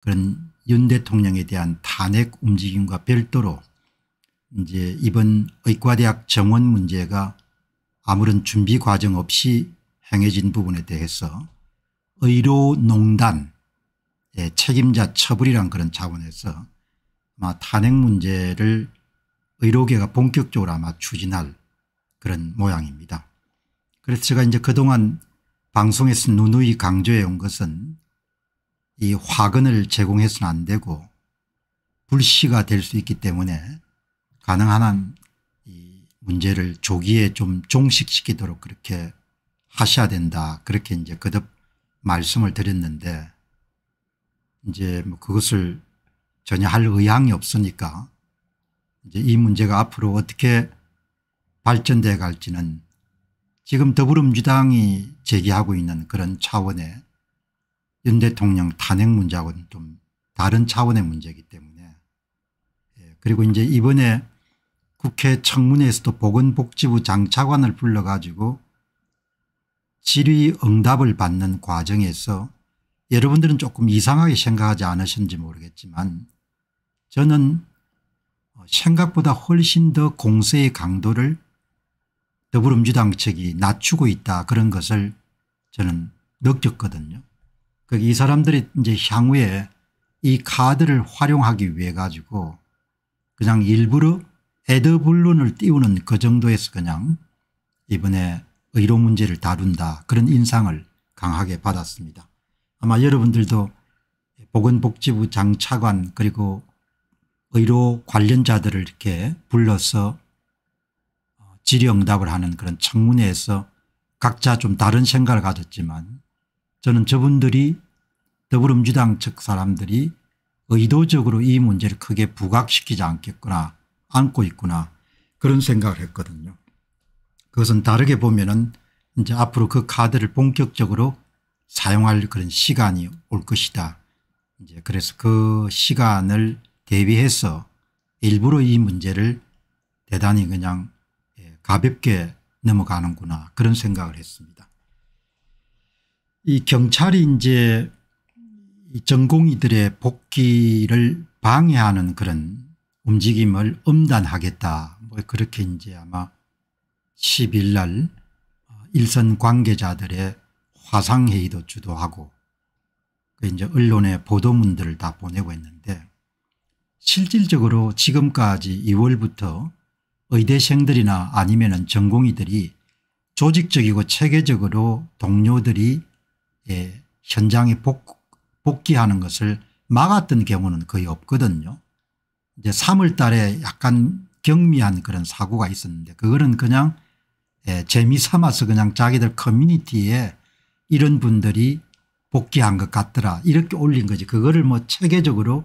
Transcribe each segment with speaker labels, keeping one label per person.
Speaker 1: 그런 윤 대통령에 대한 탄핵 움직임과 별도로 이제 이번 의과대학 정원 문제가 아무런 준비 과정 없이 행해진 부분에 대해서 의료농단의 책임자 처벌이란 그런 차원에서 아마 탄핵 문제를 의료계가 본격적으로 아마 추진할 그런 모양입니다. 그래서 제가 이제 그동안 방송에서 누누이 강조해 온 것은 이 화근을 제공해서는 안 되고 불씨가 될 수 있기 때문에 가능한 한 이 문제를 조기에 좀 종식시키도록 그렇게 하셔야 된다 그렇게 이제 거듭 말씀을 드렸는데 이제 뭐 그것을 전혀 할 의향이 없으니까 이제 이 문제가 앞으로 어떻게 발전돼 갈지는 지금 더불어민주당이 제기하고 있는 그런 차원의 윤 대통령 탄핵 문제하고는 좀 다른 차원의 문제이기 때문에 예, 그리고 이제 이번에 국회 청문회에서도 보건복지부 장차관을 불러가지고 질의 응답을 받는 과정에서 여러분들은 조금 이상하게 생각하지 않으신지 모르겠지만 저는 생각보다 훨씬 더 공세의 강도를 더불어민주당 측이 낮추고 있다 그런 것을 저는 느꼈거든요. 그 이 사람들이 이제 향후에 이 카드를 활용하기 위해 가지고 그냥 일부러 에드블룬을 띄우는 그 정도에서 그냥 이번에 의료 문제를 다룬다 그런 인상을 강하게 받았습니다. 아마 여러분들도 보건복지부 장차관 그리고 의료 관련자들을 이렇게 불러서 질의응답을 하는 그런 청문회에서 각자 좀 다른 생각을 가졌지만 저는 저분들이 더불어민주당 측 사람들이 의도적으로 이 문제를 크게 부각시키지 않겠구나 안고 있구나 그런 생각을 했거든요. 그것은 다르게 보면은 이제 앞으로 그 카드를 본격적으로 사용할 그런 시간이 올 것이다. 이제 그래서 그 시간을 대비해서 일부러 이 문제를 대단히 그냥 예, 가볍게 넘어가는구나 그런 생각을 했습니다. 이 경찰이 이제 전공의들의 복귀를 방해하는 그런 움직임을 엄단하겠다 뭐 그렇게 이제 아마 10일 날 어, 일선 관계자들의 화상회의도 주도하고 그 이제 언론의 보도문들을 다 보내고 있는데 실질적으로 지금까지 2월부터 의대생들이나 아니면 전공의들이 조직적이고 체계적으로 동료들이 예, 현장에 복, 복귀하는 것을 막았던 경우는 거의 없거든요. 이제 3월 달에 약간 경미한 그런 사고가 있었는데 그거는 그냥 예, 재미삼아서 그냥 자기들 커뮤니티에 이런 분들이 복귀한 것 같더라 이렇게 올린 거지 그거를 뭐 체계적으로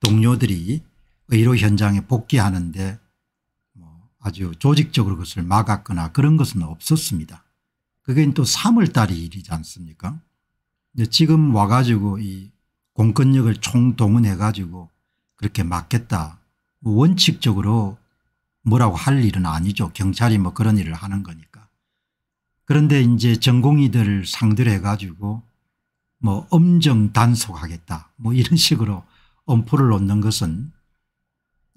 Speaker 1: 동료들이 의료 현장에 복귀하는데 뭐 아주 조직적으로 그것을 막았거나 그런 것은 없었습니다. 그게 또 3월 달이 일이지 않습니까 지금 와가지고 이 공권력을 총동원해가지고 그렇게 막겠다. 뭐 원칙적으로 뭐라고 할 일은 아니죠. 경찰이 뭐 그런 일을 하는 거니까. 그런데 이제 전공의들 을 상대로 해가지고 뭐 엄정 단속하겠다. 뭐 이런 식으로 엄포를 놓는 것은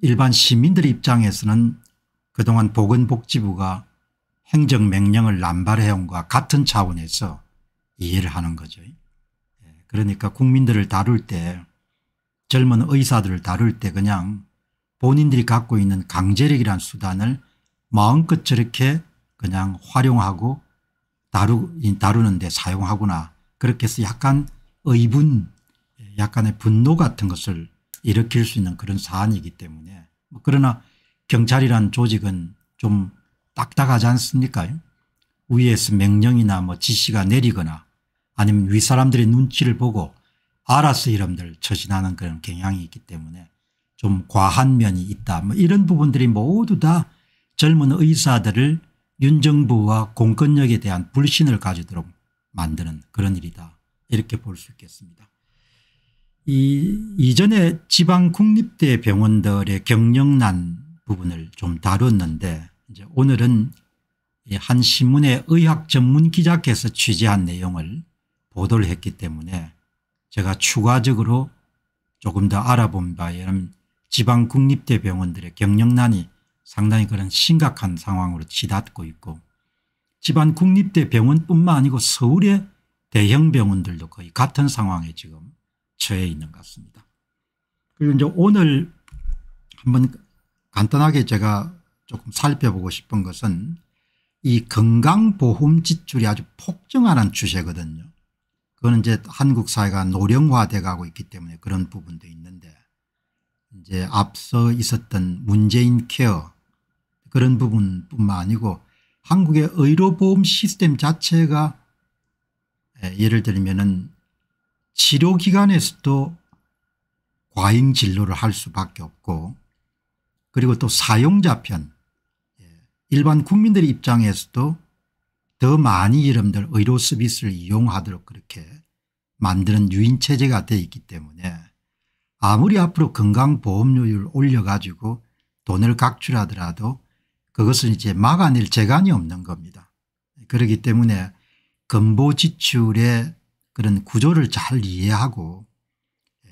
Speaker 1: 일반 시민들 입장에서는 그동안 보건복지부가 행정명령을 남발해온 것과 같은 차원에서 이해를 하는 거죠. 그러니까 국민들을 다룰 때 젊은 의사들을 다룰 때 그냥 본인들이 갖고 있는 강제력이란 수단을 마음껏 저렇게 그냥 활용하고 다루, 다루는데 사용하구나. 그렇게 해서 약간 의분 약간의 분노 같은 것을 일으킬 수 있는 그런 사안이기 때문에 뭐 그러나 경찰이란 조직은 좀 딱딱하지 않습니까? 위에서 명령이나 뭐 지시가 내리거나 아니면 윗사람들의 눈치를 보고 알아서 이름들 처신하는 그런 경향이 있기 때문에 좀 과한 면이 있다 뭐 이런 부분들이 모두 다 젊은 의사들을 윤정부와 공권력에 대한 불신을 가지도록 만드는 그런 일이다 이렇게 볼 수 있겠습니다. 이 이전에 지방국립대 병원들의 경영난 부분을 좀 다뤘는데 이제 오늘은 한 신문의 의학 전문 기자께서 취재한 내용을 보도를 했기 때문에 제가 추가적으로 조금 더 알아본 바에는 지방국립대병원들의 경영난이 상당히 그런 심각한 상황으로 치닫고 있고 지방 국립대 병원뿐만 아니고 서울의 대형 병원들도 거의 같은 상황에 지금 처해 있는 것 같습니다. 그리고 이제 오늘 한번 간단하게 제가 조금 살펴보고 싶은 것은 이 건강보험 지출이 아주 폭증하는 추세거든요. 그거는 이제 한국 사회가 노령화돼 가고 있기 때문에 그런 부분도 있는데 이제 앞서 있었던 문재인 케어 그런 부분뿐만 아니고 한국의 의료보험 시스템 자체가 예, 예를 들면은 치료기관에서도 과잉 진료를 할 수밖에 없고 그리고 또 사용자 편 예, 일반 국민들의 입장에서도 더 많이 여러분들 의료 서비스를 이용하도록 그렇게 만드는 유인체제가 되어 있기 때문에 아무리 앞으로 건강보험료율 올려가지고 돈을 각출하더라도 그것은 이제 막아낼 재간이 없는 겁니다. 그렇기 때문에 근보 지출의 그런 구조를 잘 이해하고 예,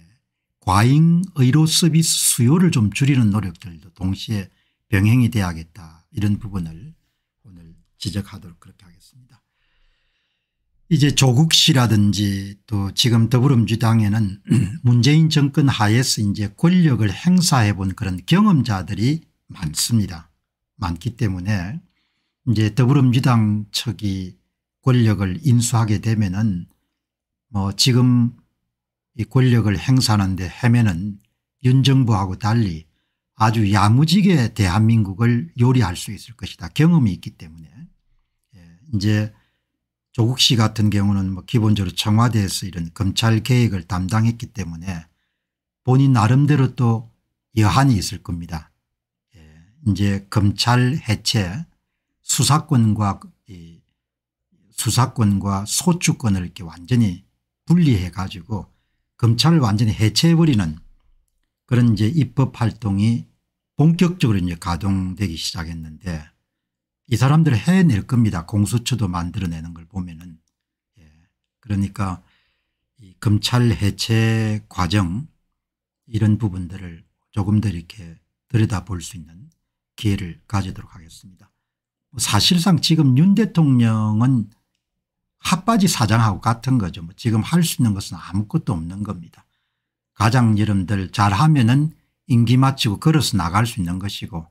Speaker 1: 과잉 의료 서비스 수요를 좀 줄이는 노력들도 동시에 병행이 돼야겠다 이런 부분을 지적하도록 그렇게 하겠습니다. 이제 조국 씨라든지 또 지금 더불어민주당에는 문재인 정권 하에서 이제 권력을 행사해 본 그런 경험자들이 많습니다. 많기 때문에 이제 더불어민주당 측이 권력을 인수하게 되면은 뭐 지금 이 권력을 행사하는데 헤매는 윤 정부하고 달리 아주 야무지게 대한민국을 요리할 수 있을 것이다. 경험이 있기 때문에 이제 조국 씨 같은 경우는 뭐 기본적으로 청와대에서 이런 검찰 개혁을 담당했기 때문에 본인 나름대로 또 여한이 있을 겁니다. 예. 이제 검찰 해체 수사권과 수사권과 소추권을 이렇게 완전히 분리해 가지고 검찰을 완전히 해체해버리는 그런 이제 입법 활동이 본격적으로 이제 가동되기 시작했는데 이 사람들 해낼 겁니다. 공수처도 만들어내는 걸 보면은. 예. 그러니까 검찰 해체 과정 이런 부분들을 조금 더 이렇게 들여다볼 수 있는 기회를 가지도록 하겠습니다. 뭐 사실상 지금 윤 대통령은 핫바지 사장하고 같은 거죠. 뭐 지금 할 수 있는 것은 아무것도 없는 겁니다. 가장 여러분들 잘하면은 임기 마치고 걸어서 나갈 수 있는 것이고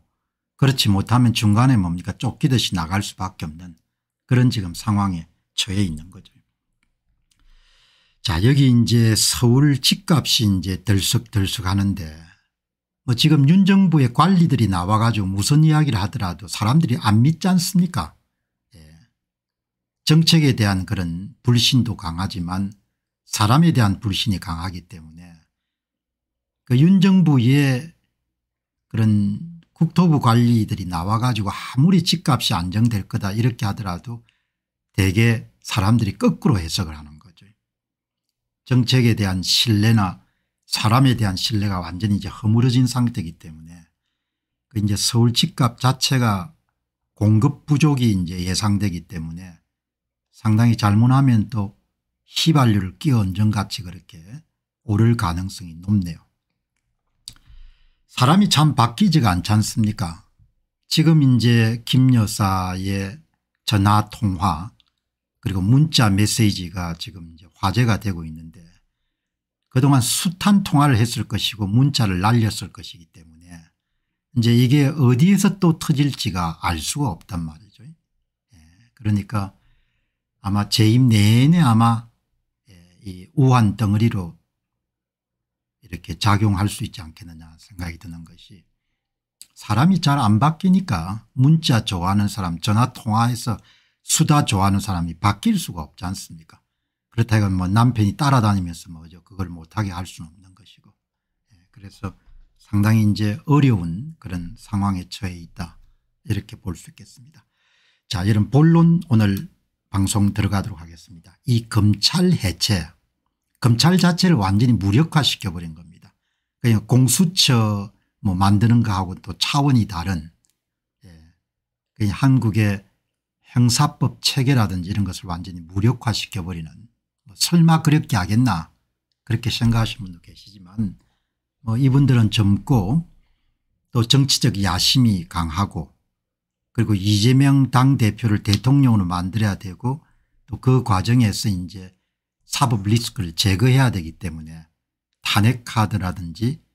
Speaker 1: 그렇지 못하면 중간에 뭡니까 쫓기듯이 나갈 수밖에 없는 그런 지금 상황에 처해 있는 거죠. 자 여기 이제 서울 집값이 이제 들썩들썩 하는데 뭐 지금 윤 정부의 관리들이 나와 가지고 무슨 이야기를 하더라도 사람들이 안 믿지 않습니까 예. 정책에 대한 그런 불신도 강하지만 사람에 대한 불신이 강하기 때문에 그윤 정부의 그런 국토부 관리들이 나와가지고 아무리 집값이 안정될 거다 이렇게 하더라도 대개 사람들이 거꾸로 해석을 하는 거죠. 정책에 대한 신뢰나 사람에 대한 신뢰가 완전히 이제 허물어진 상태이기 때문에 그 이제 서울 집값 자체가 공급 부족이 이제 예상되기 때문에 상당히 잘못하면 또 휘발유를 끼얹은 같이 그렇게 오를 가능성이 높네요. 사람이 참 바뀌지가 않지 않습니까 지금 이제 김 여사의 전화 통화 그리고 문자 메시지가 지금 이제 화제가 되고 있는데 그동안 숱한 통화를 했을 것이고 문자를 날렸을 것이기 때문에 이제 이게 어디에서 또 터질지가 알 수가 없단 말이죠. 예. 그러니까 아마 재임 내내 아마 예. 이 우한 덩어리로 이렇게 작용할 수 있지 않겠느냐 생각이 드는 것이 사람이 잘 안 바뀌니까 문자 좋아하는 사람 전화 통화해서 수다 좋아하는 사람이 바뀔 수가 없지 않습니까 그렇다면뭐 남편이 따라다니면서 뭐죠 그걸 못하게 할 수는 없는 것이고 예, 그래서 상당히 이제 어려운 그런 상황에 처해 있다 이렇게 볼 수 있겠습니다. 자 이런 본론 오늘 방송 들어가도록 하겠습니다. 이 검찰 해체 검찰 자체를 완전히 무력화시켜 버린 겁니다. 그냥 공수처 뭐 만드는 거하고 또 차원이 다른 예. 한국의 형사법 체계라든지 이런 것을 완전히 무력화시켜 버리는 뭐 설마 그렇게 하겠나 그렇게 생각하시는 분도 계시지만 뭐 이분들은 젊고 또 정치적 야심이 강하고 그리고 이재명 당대표를 대통령으로 만들어야 되고 또 그 과정에서 이제 사법 리스크를 제거해야 되기 때문에 탄핵 카드라든지